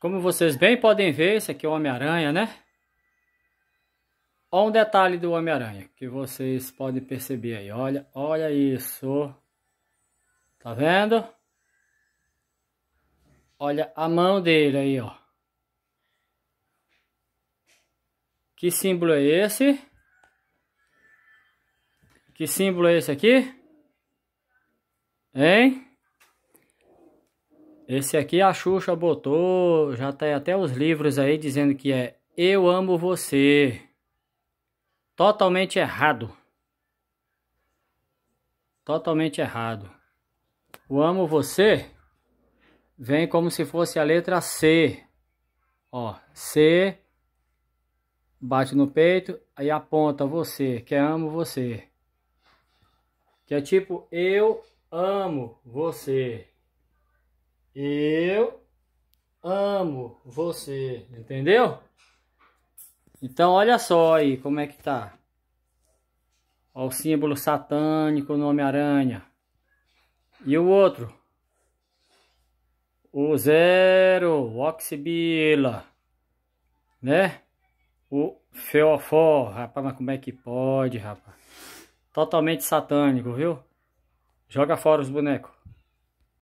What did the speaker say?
Como vocês bem podem ver, esse aqui é o Homem-Aranha, né? Olha um detalhe do Homem-Aranha que vocês podem perceber aí. Olha, olha isso. Tá vendo? Olha a mão dele aí, ó. Que símbolo é esse? Que símbolo é esse aqui? Hein? Esse aqui a Xuxa botou, já tem tá até os livros aí dizendo que é Eu Amo Você. Totalmente errado. Totalmente errado. O Amo Você vem como se fosse a letra C. Ó, C, bate no peito, e aponta você, que é amo você. Que é tipo, eu amo você. Eu amo você, entendeu? Então olha só aí como é que tá. Ó, o símbolo satânico no Homem-Aranha. E o outro? O zero, o oxibila, né? O feofó, rapaz, mas como é que pode, rapaz? Totalmente satânico, viu? Joga fora os bonecos.